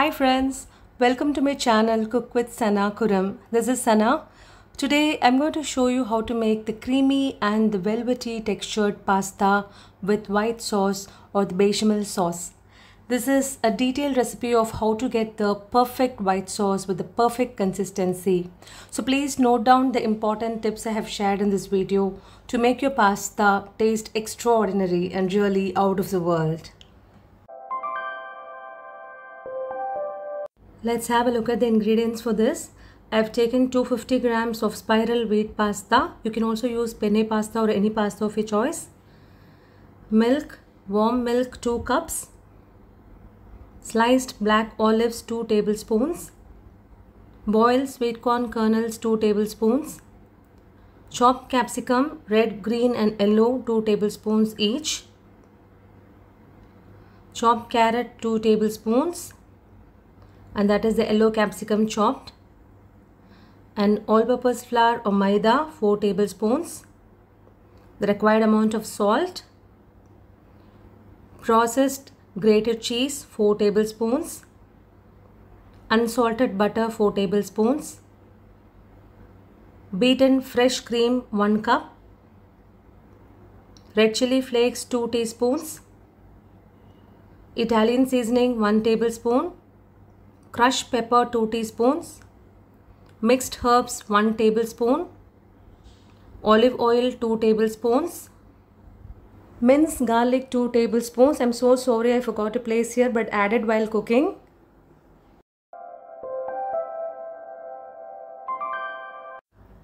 Hi friends, welcome to my channel Cook with Sana Kuram. This is Sana. Today I'm going to show you how to make the creamy and the velvety textured pasta with white sauce or the bechamel sauce. This is a detailed recipe of how to get the perfect white sauce with the perfect consistency. So please note down the important tips I have shared in this video to make your pasta taste extraordinary and really out of the world. Let's have a look at the ingredients for this. I've taken 250 grams of spiral wheat pasta. You can also use penne pasta or any pasta of your choice. Milk, warm milk 2 cups. Sliced black olives 2 tablespoons. Boiled sweet corn kernels 2 tablespoons. Chopped capsicum, red, green and yellow 2 tablespoons each. Chopped carrot 2 tablespoons and that is the yellow capsicum chopped and all-purpose flour or maida 4 tablespoons the required amount of salt processed grated cheese 4 tablespoons unsalted butter 4 tablespoons beaten fresh cream 1 cup red chili flakes 2 teaspoons Italian seasoning 1 tablespoon crushed pepper 2 teaspoons, mixed herbs 1 tablespoon, olive oil 2 tablespoons, minced garlic 2 tablespoons. I'm so sorry I forgot to place here but added while cooking.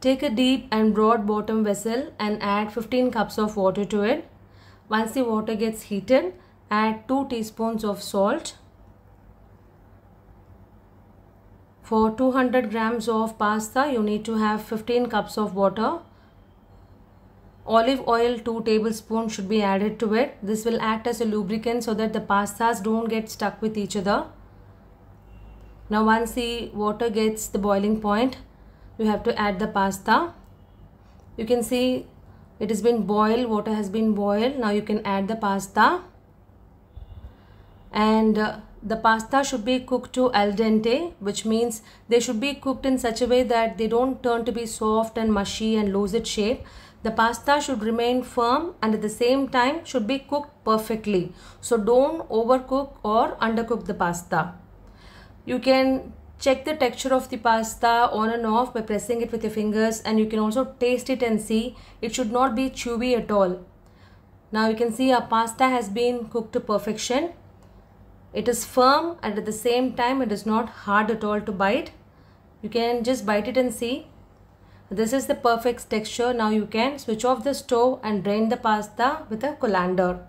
Take a deep and broad bottom vessel and add 15 cups of water to it. Once the water gets heated, add 2 teaspoons of salt For 200 grams of pasta, you need to have 15 cups of water. Olive oil 2 tablespoons should be added to it. This will act as a lubricant so that the pastas don't get stuck with each other. Now once the water gets the boiling point, you have to add the pasta. You can see it has been boiled, water has been boiled. Now you can add the pasta and uh, the pasta should be cooked to al dente which means they should be cooked in such a way that they don't turn to be soft and mushy and lose its shape the pasta should remain firm and at the same time should be cooked perfectly so don't overcook or undercook the pasta you can check the texture of the pasta on and off by pressing it with your fingers and you can also taste it and see it should not be chewy at all now you can see our pasta has been cooked to perfection it is firm and at the same time it is not hard at all to bite. You can just bite it and see. This is the perfect texture. Now you can switch off the stove and drain the pasta with a colander.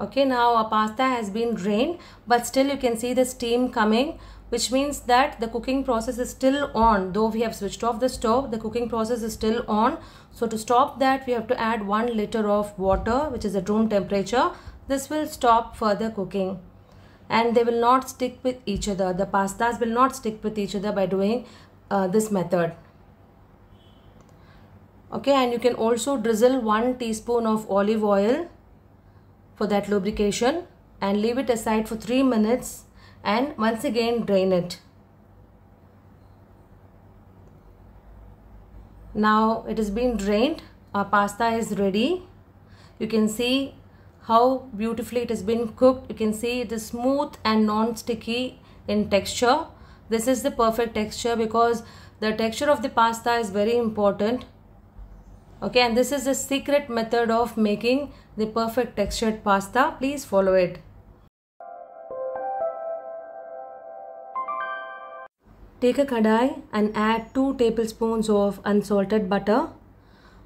Okay, now our pasta has been drained but still you can see the steam coming which means that the cooking process is still on though we have switched off the stove the cooking process is still on so to stop that we have to add 1 liter of water which is at room temperature this will stop further cooking and they will not stick with each other. The pastas will not stick with each other by doing uh, this method. Okay, and you can also drizzle 1 teaspoon of olive oil for that lubrication and leave it aside for 3 minutes and once again drain it. Now it has been drained. Our pasta is ready. You can see how beautifully it has been cooked you can see it is smooth and non-sticky in texture this is the perfect texture because the texture of the pasta is very important okay and this is the secret method of making the perfect textured pasta please follow it Take a kadai and add 2 tablespoons of unsalted butter.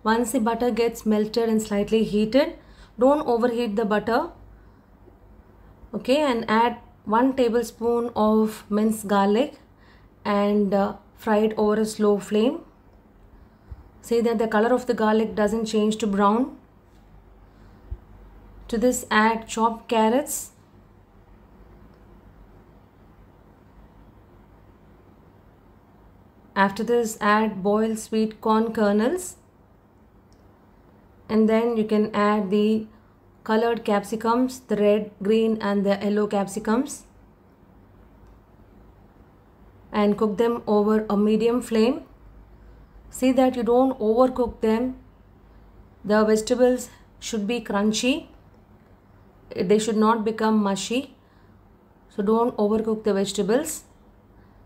Once the butter gets melted and slightly heated, don't overheat the butter okay and add 1 tablespoon of minced garlic and uh, fry it over a slow flame see that the color of the garlic doesn't change to brown to this add chopped carrots after this add boiled sweet corn kernels and then you can add the colored capsicums the red green and the yellow capsicums and cook them over a medium flame see that you don't overcook them the vegetables should be crunchy they should not become mushy so don't overcook the vegetables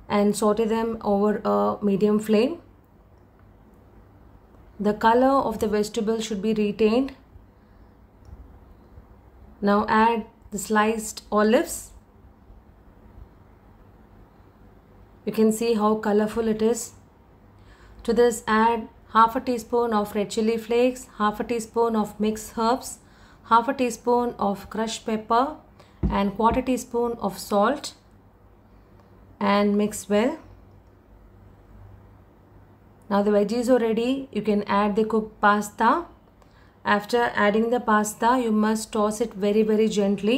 and saute them over a medium flame the color of the vegetable should be retained. Now add the sliced olives. You can see how colorful it is. To this add half a teaspoon of red chili flakes, half a teaspoon of mixed herbs, half a teaspoon of crushed pepper and quarter teaspoon of salt and mix well. Now the veggies are ready. You can add the cooked pasta. After adding the pasta, you must toss it very very gently.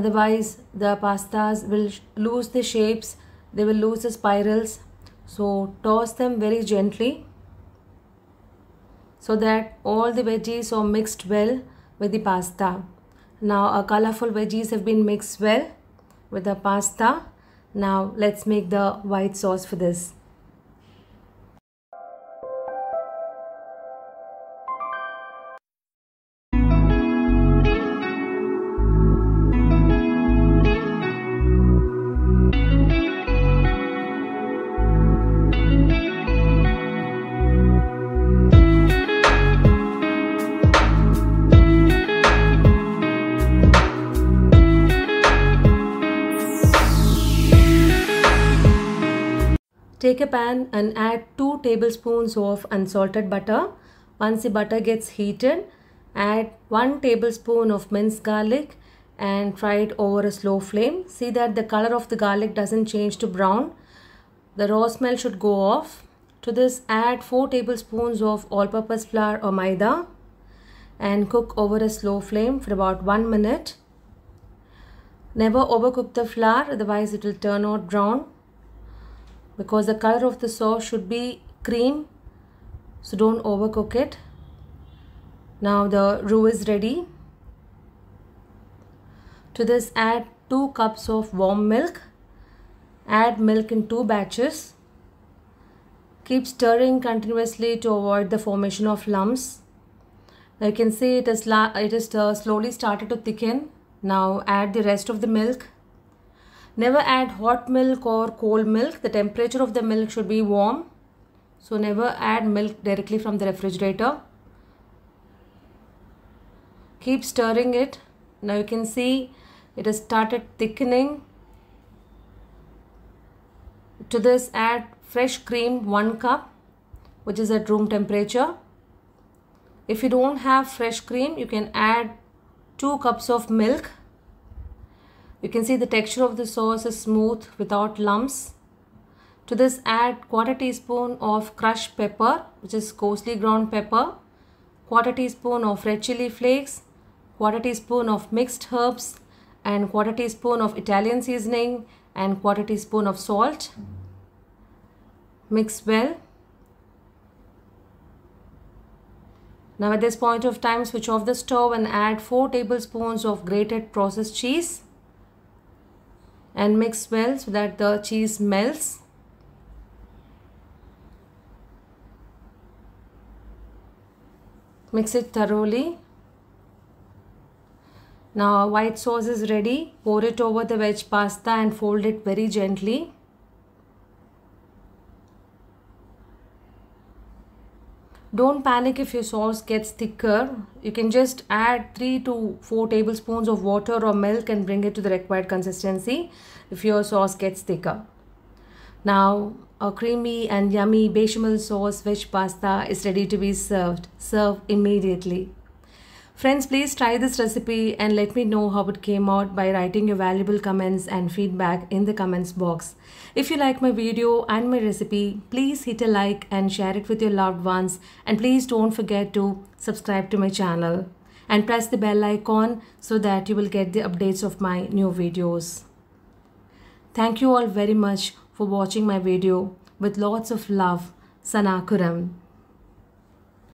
Otherwise, the pastas will lose the shapes. They will lose the spirals. So toss them very gently so that all the veggies are mixed well with the pasta. Now our colorful veggies have been mixed well with the pasta. Now let's make the white sauce for this. Take a pan and add 2 tablespoons of unsalted butter. Once the butter gets heated, add 1 tablespoon of minced garlic and fry it over a slow flame. See that the color of the garlic doesn't change to brown. The raw smell should go off. To this add 4 tablespoons of all-purpose flour or maida and cook over a slow flame for about 1 minute. Never overcook the flour otherwise it will turn out brown because the color of the sauce should be cream so don't overcook it now the roux is ready to this add 2 cups of warm milk add milk in two batches keep stirring continuously to avoid the formation of lumps now you can see it is it is uh, slowly started to thicken now add the rest of the milk Never add hot milk or cold milk. The temperature of the milk should be warm. So never add milk directly from the refrigerator. Keep stirring it. Now you can see it has started thickening. To this add fresh cream 1 cup which is at room temperature. If you don't have fresh cream you can add 2 cups of milk you can see the texture of the sauce is smooth without lumps. To this add quarter teaspoon of crushed pepper which is coarsely ground pepper, quarter teaspoon of red chili flakes, quarter teaspoon of mixed herbs and quarter teaspoon of Italian seasoning and quarter teaspoon of salt. Mix well. Now at this point of time switch off the stove and add 4 tablespoons of grated processed cheese and mix well so that the cheese melts. Mix it thoroughly. Now white sauce is ready. Pour it over the veg pasta and fold it very gently. don't panic if your sauce gets thicker you can just add 3 to 4 tablespoons of water or milk and bring it to the required consistency if your sauce gets thicker now a creamy and yummy bechamel sauce with pasta is ready to be served serve immediately Friends, please try this recipe and let me know how it came out by writing your valuable comments and feedback in the comments box. If you like my video and my recipe, please hit a like and share it with your loved ones and please don't forget to subscribe to my channel and press the bell icon so that you will get the updates of my new videos. Thank you all very much for watching my video with lots of love. Sanakuram.